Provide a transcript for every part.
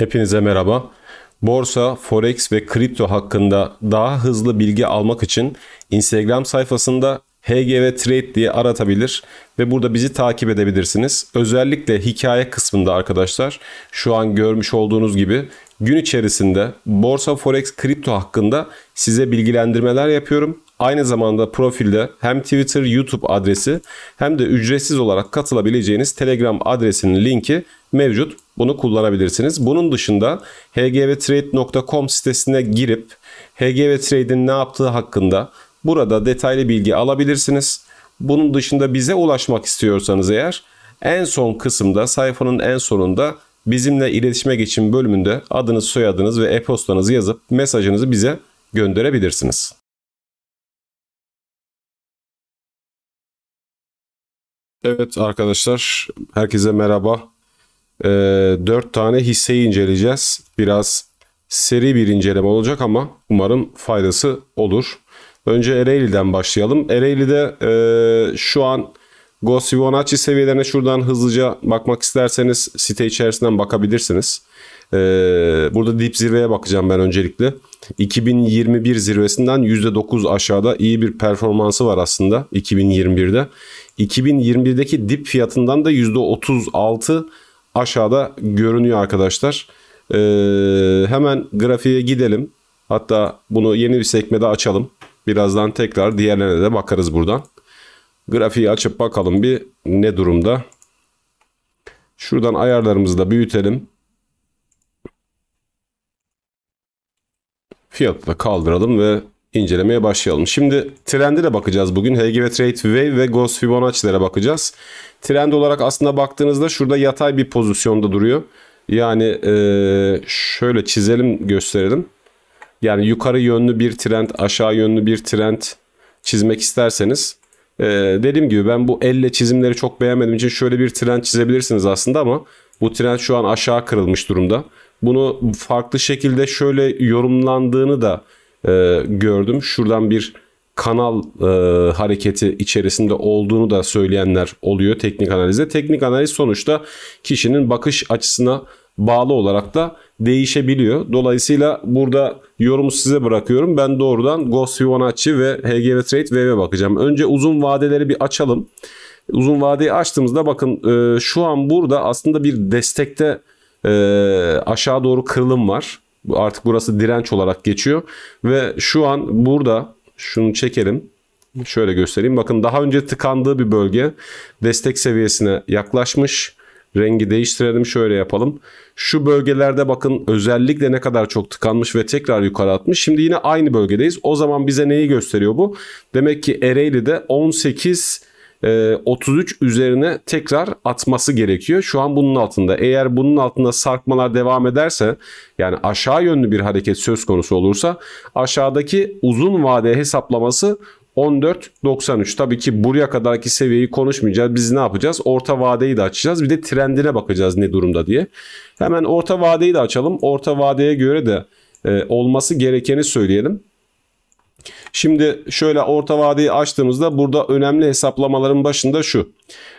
Hepinize merhaba. Borsa, forex ve kripto hakkında daha hızlı bilgi almak için Instagram sayfasında HGV Trade diye aratabilir ve burada bizi takip edebilirsiniz. Özellikle hikaye kısmında arkadaşlar şu an görmüş olduğunuz gibi gün içerisinde borsa, forex, kripto hakkında size bilgilendirmeler yapıyorum aynı zamanda profilde hem Twitter, YouTube adresi hem de ücretsiz olarak katılabileceğiniz Telegram adresinin linki mevcut. Bunu kullanabilirsiniz. Bunun dışında hgvtrade.com sitesine girip hgvtrade'in ne yaptığı hakkında burada detaylı bilgi alabilirsiniz. Bunun dışında bize ulaşmak istiyorsanız eğer en son kısımda sayfanın en sonunda bizimle iletişime geçin bölümünde adınız, soyadınız ve e-postanızı yazıp mesajınızı bize gönderebilirsiniz. Evet arkadaşlar, herkese merhaba. Ee, 4 tane hisseyi inceleyeceğiz. Biraz seri bir inceleme olacak ama umarım faydası olur. Önce Ereğli'den başlayalım. Ereğli'de e, şu an Gossi Fibonacci seviyelerine şuradan hızlıca bakmak isterseniz site içerisinden bakabilirsiniz. Ee, burada dip zirveye bakacağım ben öncelikle. 2021 zirvesinden %9 aşağıda iyi bir performansı var aslında 2021'de. 2021'deki dip fiyatından da %36 aşağıda görünüyor arkadaşlar. Ee, hemen grafiğe gidelim. Hatta bunu yeni bir sekmede açalım. Birazdan tekrar diğerlerine de bakarız buradan. Grafiği açıp bakalım bir ne durumda. Şuradan ayarlarımızı da büyütelim. fiyatı da kaldıralım ve incelemeye başlayalım. Şimdi trendi de bakacağız bugün. HGV Trade Wave ve Gauss Fibonacci'lere bakacağız. Trend olarak aslında baktığınızda şurada yatay bir pozisyonda duruyor. Yani e, şöyle çizelim gösterelim. Yani yukarı yönlü bir trend, aşağı yönlü bir trend çizmek isterseniz ee, dediğim gibi ben bu elle çizimleri çok beğenmediğim için şöyle bir trend çizebilirsiniz aslında ama bu trend şu an aşağı kırılmış durumda. Bunu farklı şekilde şöyle yorumlandığını da e, gördüm. Şuradan bir kanal e, hareketi içerisinde olduğunu da söyleyenler oluyor teknik analizde. Teknik analiz sonuçta kişinin bakış açısına bağlı olarak da değişebiliyor. Dolayısıyla burada yorumu size bırakıyorum. Ben doğrudan Ghost Fibonacci ve HGV Trade Wave'e bakacağım. Önce uzun vadeleri bir açalım. Uzun vadeyi açtığımızda bakın e, şu an burada aslında bir destekte e, aşağı doğru kırılım var. Artık burası direnç olarak geçiyor. Ve şu an burada şunu çekelim. Şöyle göstereyim. Bakın daha önce tıkandığı bir bölge destek seviyesine yaklaşmış. Rengi değiştirelim şöyle yapalım. Şu bölgelerde bakın özellikle ne kadar çok tıkanmış ve tekrar yukarı atmış. Şimdi yine aynı bölgedeyiz. O zaman bize neyi gösteriyor bu? Demek ki Ereğli'de 18 33 e, üzerine tekrar atması gerekiyor. Şu an bunun altında. Eğer bunun altında sarkmalar devam ederse yani aşağı yönlü bir hareket söz konusu olursa aşağıdaki uzun vade hesaplaması 14.93. Tabii ki buraya kadarki seviyeyi konuşmayacağız. Biz ne yapacağız? Orta vadeyi de açacağız. Bir de trendine bakacağız ne durumda diye. Hemen orta vadeyi de açalım. Orta vadeye göre de e, olması gerekeni söyleyelim. Şimdi şöyle orta vadeyi açtığımızda burada önemli hesaplamaların başında şu.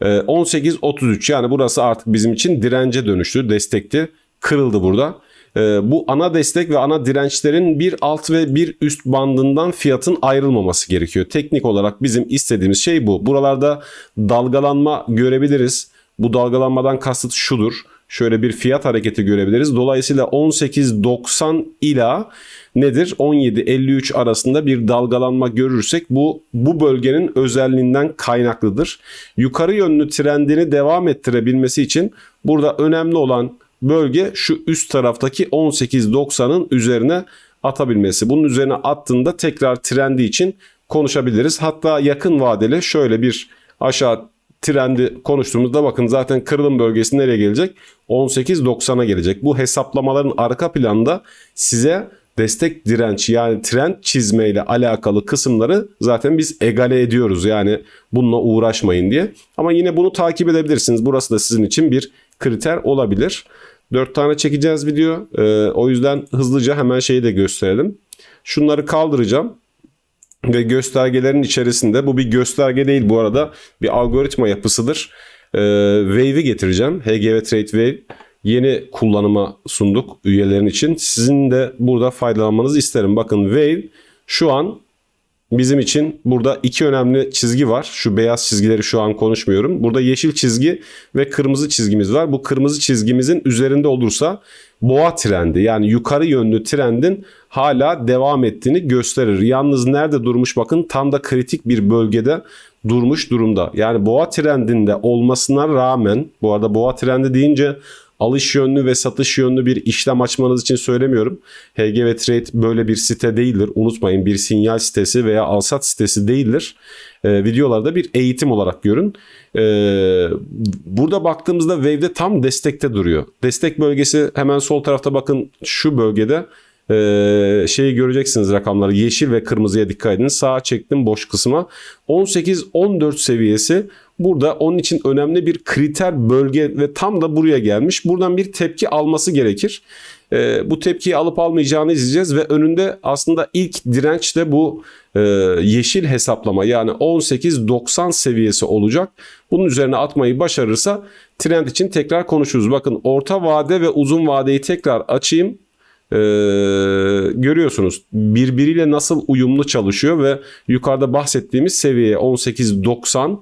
18-33 ee, yani burası artık bizim için dirence dönüştü, destekti. Kırıldı burada. Ee, bu ana destek ve ana dirençlerin bir alt ve bir üst bandından fiyatın ayrılmaması gerekiyor. Teknik olarak bizim istediğimiz şey bu. Buralarda dalgalanma görebiliriz. Bu dalgalanmadan kasıt şudur şöyle bir fiyat hareketi görebiliriz. Dolayısıyla 18.90 ila nedir 17.53 arasında bir dalgalanma görürsek bu bu bölgenin özelliğinden kaynaklıdır. Yukarı yönlü trendini devam ettirebilmesi için burada önemli olan bölge şu üst taraftaki 18.90'ın üzerine atabilmesi. Bunun üzerine attığında tekrar trendi için konuşabiliriz. Hatta yakın vadeli şöyle bir aşağı trendi konuştuğumuzda bakın zaten kırılım bölgesi nereye gelecek? 18.90'a gelecek. Bu hesaplamaların arka planda size destek direnç yani trend çizmeyle alakalı kısımları zaten biz egale ediyoruz. Yani bununla uğraşmayın diye. Ama yine bunu takip edebilirsiniz. Burası da sizin için bir kriter olabilir. 4 tane çekeceğiz video. Ee, o yüzden hızlıca hemen şeyi de gösterelim. Şunları kaldıracağım ve göstergelerin içerisinde bu bir gösterge değil bu arada bir algoritma yapısıdır. Ee, Wave'i getireceğim. HGV Trade Wave yeni kullanıma sunduk üyelerin için. Sizin de burada faydalanmanızı isterim. Bakın Wave şu an bizim için burada iki önemli çizgi var. Şu beyaz çizgileri şu an konuşmuyorum. Burada yeşil çizgi ve kırmızı çizgimiz var. Bu kırmızı çizgimizin üzerinde olursa boğa trendi yani yukarı yönlü trendin hala devam ettiğini gösterir. Yalnız nerede durmuş bakın tam da kritik bir bölgede durmuş durumda. Yani boğa trendinde olmasına rağmen bu arada boğa trendi deyince alış yönlü ve satış yönlü bir işlem açmanız için söylemiyorum. HG ve Trade böyle bir site değildir. Unutmayın bir sinyal sitesi veya alsat sitesi değildir. E, videolarda bir eğitim olarak görün. E, burada baktığımızda Wave'de tam destekte duruyor. Destek bölgesi hemen sol tarafta bakın şu bölgede e, şeyi göreceksiniz rakamları. Yeşil ve kırmızıya dikkat edin. Sağa çektim boş kısma. 18-14 seviyesi burada onun için önemli bir kriter bölge ve tam da buraya gelmiş. Buradan bir tepki alması gerekir. Ee, bu tepkiyi alıp almayacağını izleyeceğiz ve önünde aslında ilk direnç de bu e, yeşil hesaplama yani 18-90 seviyesi olacak. Bunun üzerine atmayı başarırsa trend için tekrar konuşuruz. Bakın orta vade ve uzun vadeyi tekrar açayım e, görüyorsunuz birbiriyle nasıl uyumlu çalışıyor ve yukarıda bahsettiğimiz seviye 18.90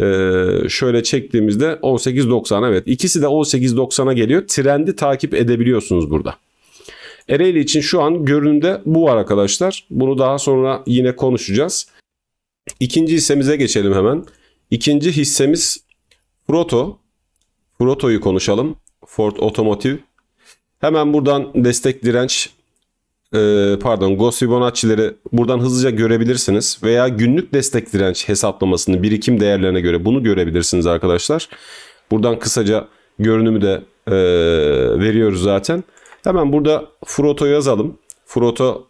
ee, şöyle çektiğimizde 18.90 evet ikisi de 18.90'a geliyor. Trendi takip edebiliyorsunuz burada. Ereğli için şu an görünümde bu var arkadaşlar. Bunu daha sonra yine konuşacağız. İkinci hissemize geçelim hemen. İkinci hissemiz Proto. Proto'yu konuşalım. Ford Otomotiv. Hemen buradan destek direnç e, pardon Ghost Fibonacci'leri buradan hızlıca görebilirsiniz. Veya günlük destek direnç hesaplamasını birikim değerlerine göre bunu görebilirsiniz arkadaşlar. Buradan kısaca görünümü de e, veriyoruz zaten. Hemen burada Froto yazalım. Froto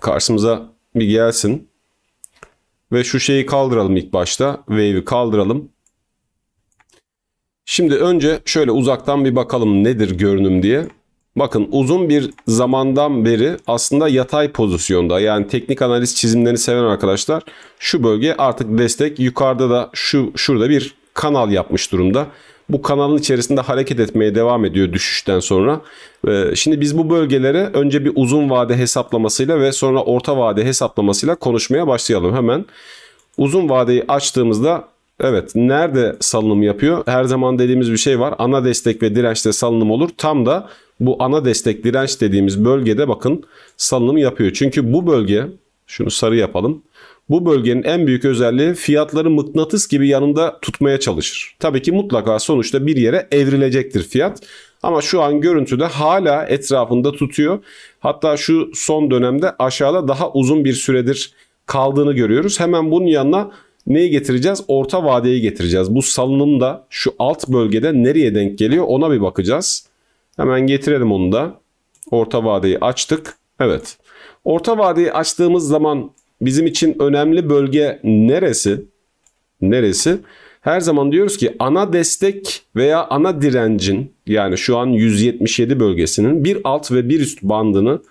karşımıza bir gelsin. Ve şu şeyi kaldıralım ilk başta. Wave'i kaldıralım. Şimdi önce şöyle uzaktan bir bakalım nedir görünüm diye. Bakın uzun bir zamandan beri aslında yatay pozisyonda yani teknik analiz çizimlerini seven arkadaşlar şu bölge artık destek yukarıda da şu şurada bir kanal yapmış durumda. Bu kanalın içerisinde hareket etmeye devam ediyor düşüşten sonra. Şimdi biz bu bölgelere önce bir uzun vade hesaplamasıyla ve sonra orta vade hesaplamasıyla konuşmaya başlayalım hemen. Uzun vadeyi açtığımızda Evet nerede salınım yapıyor? Her zaman dediğimiz bir şey var. Ana destek ve dirençte salınım olur. Tam da bu ana destek direnç dediğimiz bölgede bakın salınım yapıyor. Çünkü bu bölge şunu sarı yapalım. Bu bölgenin en büyük özelliği fiyatları mıknatıs gibi yanında tutmaya çalışır. Tabii ki mutlaka sonuçta bir yere evrilecektir fiyat. Ama şu an görüntüde hala etrafında tutuyor. Hatta şu son dönemde aşağıda daha uzun bir süredir kaldığını görüyoruz. Hemen bunun yanına neyi getireceğiz? Orta vadeyi getireceğiz. Bu salınım da şu alt bölgede nereye denk geliyor ona bir bakacağız. Hemen getirelim onu da. Orta vadeyi açtık. Evet. Orta vadeyi açtığımız zaman bizim için önemli bölge neresi? Neresi? Her zaman diyoruz ki ana destek veya ana direncin yani şu an 177 bölgesinin bir alt ve bir üst bandını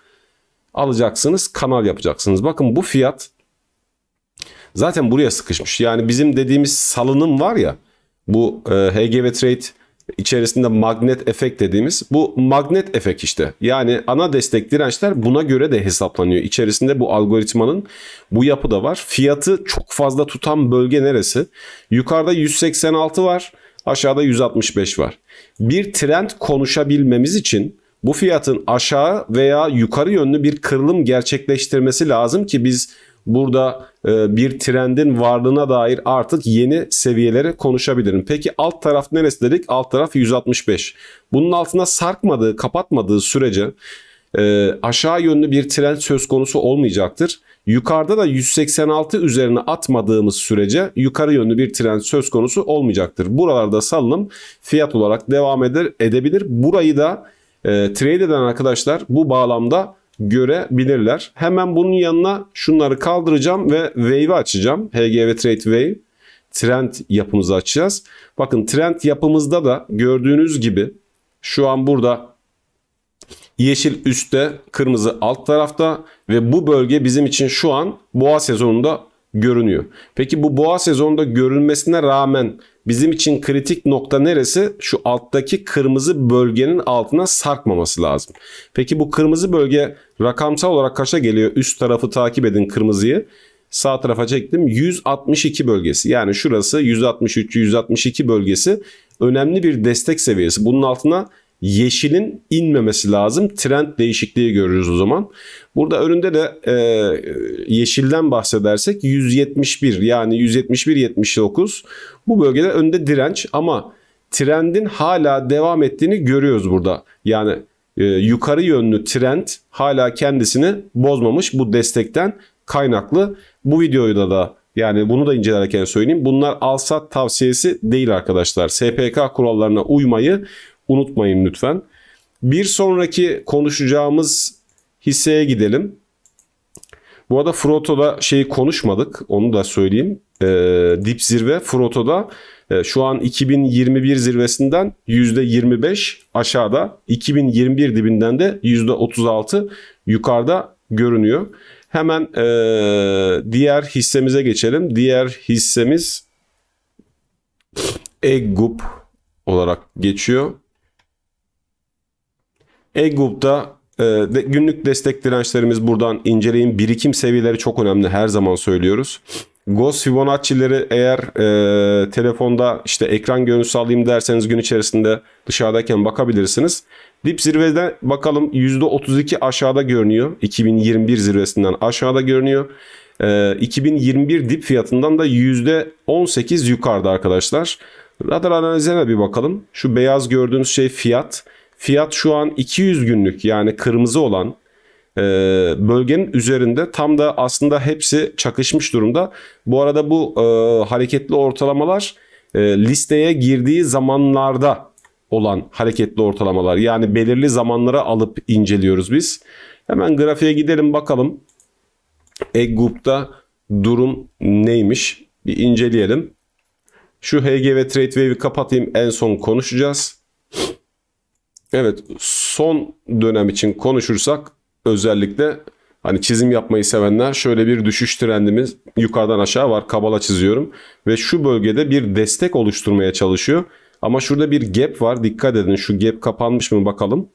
alacaksınız, kanal yapacaksınız. Bakın bu fiyat zaten buraya sıkışmış. Yani bizim dediğimiz salınım var ya bu e, HGV Trade içerisinde magnet efekt dediğimiz bu magnet efek işte. Yani ana destek dirençler buna göre de hesaplanıyor. İçerisinde bu algoritmanın bu yapı da var. Fiyatı çok fazla tutan bölge neresi? Yukarıda 186 var, aşağıda 165 var. Bir trend konuşabilmemiz için bu fiyatın aşağı veya yukarı yönlü bir kırılım gerçekleştirmesi lazım ki biz Burada e, bir trendin varlığına dair artık yeni seviyeleri konuşabilirim. Peki alt taraf neresi dedik? Alt taraf 165. Bunun altına sarkmadığı, kapatmadığı sürece e, aşağı yönlü bir trend söz konusu olmayacaktır. Yukarıda da 186 üzerine atmadığımız sürece yukarı yönlü bir trend söz konusu olmayacaktır. Buralarda salınım fiyat olarak devam eder edebilir. Burayı da e, trade eden arkadaşlar bu bağlamda görebilirler. Hemen bunun yanına şunları kaldıracağım ve wave'i açacağım. HGV Trade Wave trend yapımızı açacağız. Bakın trend yapımızda da gördüğünüz gibi şu an burada yeşil üstte, kırmızı alt tarafta ve bu bölge bizim için şu an boğa sezonunda görünüyor. Peki bu boğa sezonunda görülmesine rağmen Bizim için kritik nokta neresi? Şu alttaki kırmızı bölgenin altına sarkmaması lazım. Peki bu kırmızı bölge rakamsal olarak kaça geliyor? Üst tarafı takip edin kırmızıyı. Sağ tarafa çektim. 162 bölgesi. Yani şurası 163-162 bölgesi önemli bir destek seviyesi. Bunun altına yeşilin inmemesi lazım. Trend değişikliği görürüz o zaman. Burada önünde de e, yeşilden bahsedersek 171 yani 171-79 bu bölgede önde direnç ama trendin hala devam ettiğini görüyoruz burada. Yani e, yukarı yönlü trend hala kendisini bozmamış bu destekten kaynaklı. Bu videoyu da da yani bunu da incelerken söyleyeyim. Bunlar alsat tavsiyesi değil arkadaşlar. SPK kurallarına uymayı unutmayın lütfen. Bir sonraki konuşacağımız hisseye gidelim. Bu arada Froto'da şeyi konuşmadık. Onu da söyleyeyim. E, dip zirve Froto'da e, şu an 2021 zirvesinden %25 aşağıda. 2021 dibinden de %36 yukarıda görünüyor. Hemen e, diğer hissemize geçelim. Diğer hissemiz Egg Group olarak geçiyor. E-Group'ta e, günlük destek dirençlerimiz buradan inceleyin. Birikim seviyeleri çok önemli her zaman söylüyoruz. Gauss Fibonacci'leri eğer e, telefonda işte ekran görüntüsü alayım derseniz gün içerisinde dışarıdayken bakabilirsiniz. Dip zirveden bakalım %32 aşağıda görünüyor. 2021 zirvesinden aşağıda görünüyor. E, 2021 dip fiyatından da %18 yukarıda arkadaşlar. Radar analizine bir bakalım. Şu beyaz gördüğünüz şey fiyat. Fiyat. Fiyat şu an 200 günlük yani kırmızı olan e, bölgenin üzerinde tam da aslında hepsi çakışmış durumda. Bu arada bu e, hareketli ortalamalar e, listeye girdiği zamanlarda olan hareketli ortalamalar. Yani belirli zamanlara alıp inceliyoruz biz. Hemen grafiğe gidelim bakalım. Eggroup'ta durum neymiş? Bir inceleyelim. Şu HGV Trade Wave'i kapatayım en son konuşacağız. Evet son dönem için konuşursak özellikle hani çizim yapmayı sevenler şöyle bir düşüş trendimiz yukarıdan aşağı var kabala çiziyorum. Ve şu bölgede bir destek oluşturmaya çalışıyor. Ama şurada bir gap var dikkat edin şu gap kapanmış mı bakalım.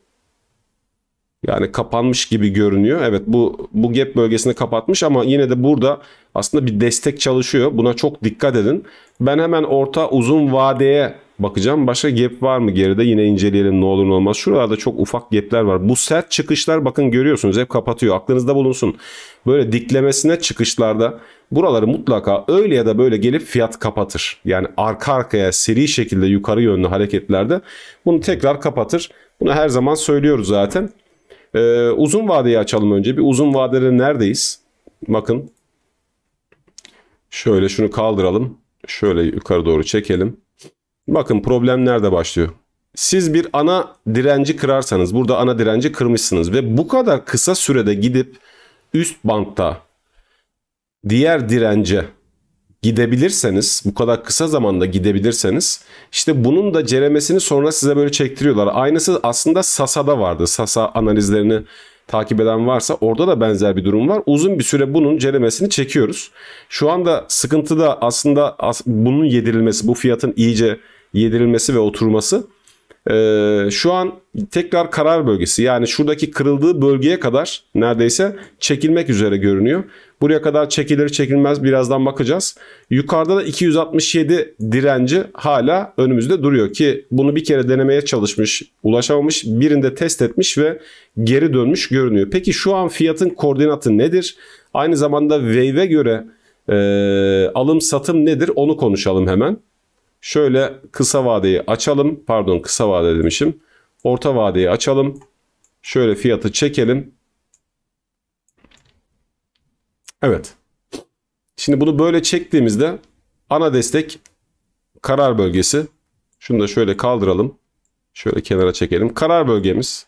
Yani kapanmış gibi görünüyor. Evet bu bu gap bölgesini kapatmış ama yine de burada aslında bir destek çalışıyor. Buna çok dikkat edin. Ben hemen orta uzun vadeye bakacağım. Başka gap var mı geride? Yine inceleyelim ne olur ne olmaz. Şuralarda çok ufak gapler var. Bu sert çıkışlar bakın görüyorsunuz hep kapatıyor. Aklınızda bulunsun. Böyle diklemesine çıkışlarda buraları mutlaka öyle ya da böyle gelip fiyat kapatır. Yani arka arkaya seri şekilde yukarı yönlü hareketlerde bunu tekrar kapatır. Bunu her zaman söylüyoruz zaten. Ee, uzun vadeyi açalım önce. Bir uzun vadede neredeyiz? Bakın. Şöyle şunu kaldıralım. Şöyle yukarı doğru çekelim. Bakın problem nerede başlıyor? Siz bir ana direnci kırarsanız burada ana direnci kırmışsınız ve bu kadar kısa sürede gidip üst bantta diğer dirence gidebilirseniz bu kadar kısa zamanda gidebilirseniz işte bunun da ceremesini sonra size böyle çektiriyorlar. Aynısı aslında Sasa'da vardı. Sasa analizlerini takip eden varsa orada da benzer bir durum var. Uzun bir süre bunun ceremesini çekiyoruz. Şu anda sıkıntı da aslında bunun yedirilmesi, bu fiyatın iyice yedirilmesi ve oturması. Ee, şu an tekrar karar bölgesi yani şuradaki kırıldığı bölgeye kadar neredeyse çekilmek üzere görünüyor. Buraya kadar çekilir çekilmez birazdan bakacağız. Yukarıda da 267 direnci hala önümüzde duruyor ki bunu bir kere denemeye çalışmış, ulaşamamış, birinde test etmiş ve geri dönmüş görünüyor. Peki şu an fiyatın koordinatı nedir? Aynı zamanda wave'e göre e, alım satım nedir onu konuşalım hemen. Şöyle kısa vadeyi açalım. Pardon kısa vade demişim. Orta vadeyi açalım. Şöyle fiyatı çekelim. Evet. Şimdi bunu böyle çektiğimizde ana destek karar bölgesi. Şunu da şöyle kaldıralım. Şöyle kenara çekelim. Karar bölgemiz.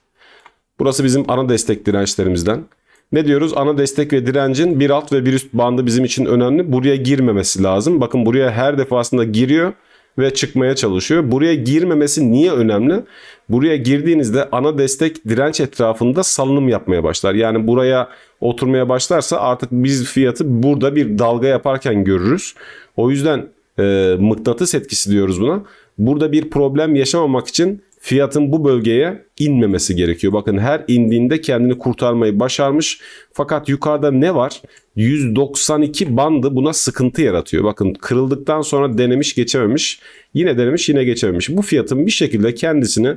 Burası bizim ana destek dirençlerimizden. Ne diyoruz? Ana destek ve direncin bir alt ve bir üst bandı bizim için önemli. Buraya girmemesi lazım. Bakın buraya her defasında giriyor ve çıkmaya çalışıyor. Buraya girmemesi niye önemli? Buraya girdiğinizde ana destek direnç etrafında salınım yapmaya başlar. Yani buraya oturmaya başlarsa artık biz fiyatı burada bir dalga yaparken görürüz. O yüzden e, mıknatıs etkisi diyoruz buna. Burada bir problem yaşamamak için fiyatın bu bölgeye inmemesi gerekiyor. Bakın her indiğinde kendini kurtarmayı başarmış. Fakat yukarıda ne var? 192 bandı buna sıkıntı yaratıyor. Bakın kırıldıktan sonra denemiş geçememiş. Yine denemiş yine geçememiş. Bu fiyatın bir şekilde kendisini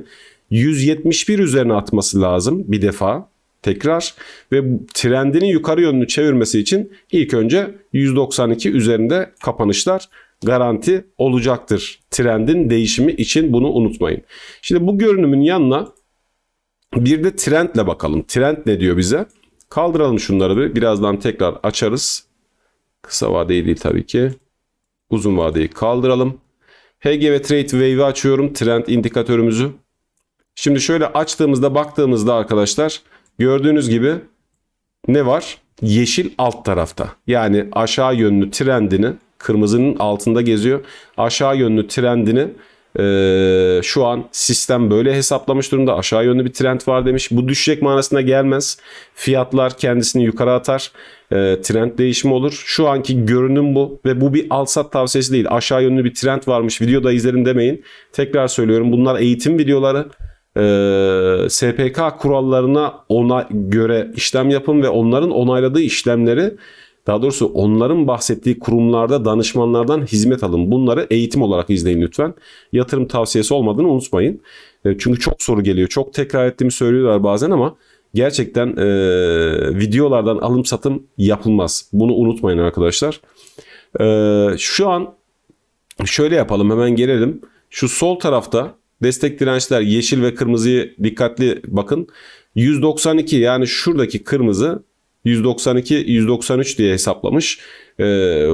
171 üzerine atması lazım bir defa tekrar ve trendinin yukarı yönünü çevirmesi için ilk önce 192 üzerinde kapanışlar garanti olacaktır. Trendin değişimi için bunu unutmayın. Şimdi bu görünümün yanına bir de trendle bakalım. Trend ne diyor bize? Kaldıralım şunları bir. Birazdan tekrar açarız. Kısa vadeyi değil tabii ki. Uzun vadeyi kaldıralım. ve Trade Wave'i açıyorum. Trend indikatörümüzü. Şimdi şöyle açtığımızda baktığımızda arkadaşlar gördüğünüz gibi ne var? Yeşil alt tarafta. Yani aşağı yönlü trendini kırmızının altında geziyor. Aşağı yönlü trendini e, şu an sistem böyle hesaplamış durumda. Aşağı yönlü bir trend var demiş. Bu düşecek manasına gelmez. Fiyatlar kendisini yukarı atar. E, trend değişimi olur. Şu anki görünüm bu ve bu bir al tavsiyesi değil. Aşağı yönlü bir trend varmış. Videoda izlerim demeyin. Tekrar söylüyorum. Bunlar eğitim videoları ee, SPK kurallarına ona göre işlem yapın ve onların onayladığı işlemleri daha doğrusu onların bahsettiği kurumlarda danışmanlardan hizmet alın. Bunları eğitim olarak izleyin lütfen. Yatırım tavsiyesi olmadığını unutmayın. E, çünkü çok soru geliyor. Çok tekrar ettiğimi söylüyorlar bazen ama gerçekten e, videolardan alım satım yapılmaz. Bunu unutmayın arkadaşlar. E, şu an şöyle yapalım hemen gelelim. Şu sol tarafta destek dirençler yeşil ve kırmızıyı dikkatli bakın. 192 yani şuradaki kırmızı 192, 193 diye hesaplamış. Ee,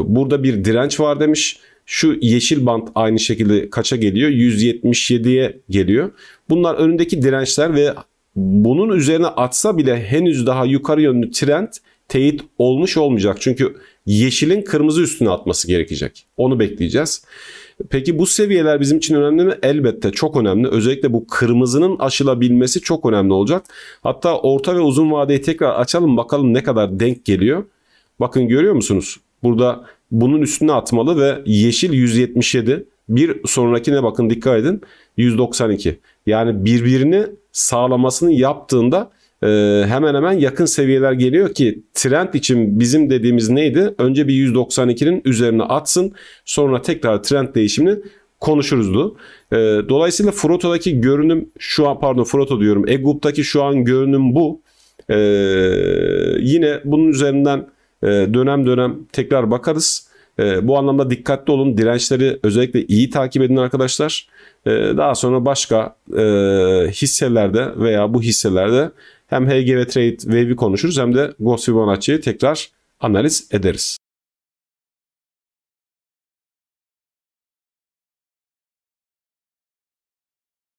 burada bir direnç var demiş. Şu yeşil bant aynı şekilde kaça geliyor? 177'ye geliyor. Bunlar önündeki dirençler ve bunun üzerine atsa bile henüz daha yukarı yönlü trend teyit olmuş olmayacak. Çünkü yeşilin kırmızı üstüne atması gerekecek. Onu bekleyeceğiz. Peki bu seviyeler bizim için önemli mi? Elbette çok önemli. Özellikle bu kırmızının aşılabilmesi çok önemli olacak. Hatta orta ve uzun vadeyi tekrar açalım bakalım ne kadar denk geliyor. Bakın görüyor musunuz? Burada bunun üstüne atmalı ve yeşil 177. Bir sonrakine bakın dikkat edin 192. Yani birbirini sağlamasını yaptığında ee, hemen hemen yakın seviyeler geliyor ki trend için bizim dediğimiz neydi? Önce bir 192'nin üzerine atsın sonra tekrar trend değişimini konuşuruzdu. Ee, dolayısıyla Froto'daki görünüm şu an pardon Froto diyorum. e şu an görünüm bu. Ee, yine bunun üzerinden e, dönem dönem tekrar bakarız. Bu anlamda dikkatli olun. Dirençleri özellikle iyi takip edin arkadaşlar. Daha sonra başka e, hisselerde veya bu hisselerde hem HGV Trade Wave'i konuşuruz hem de Gossip Bonacci'yi tekrar analiz ederiz.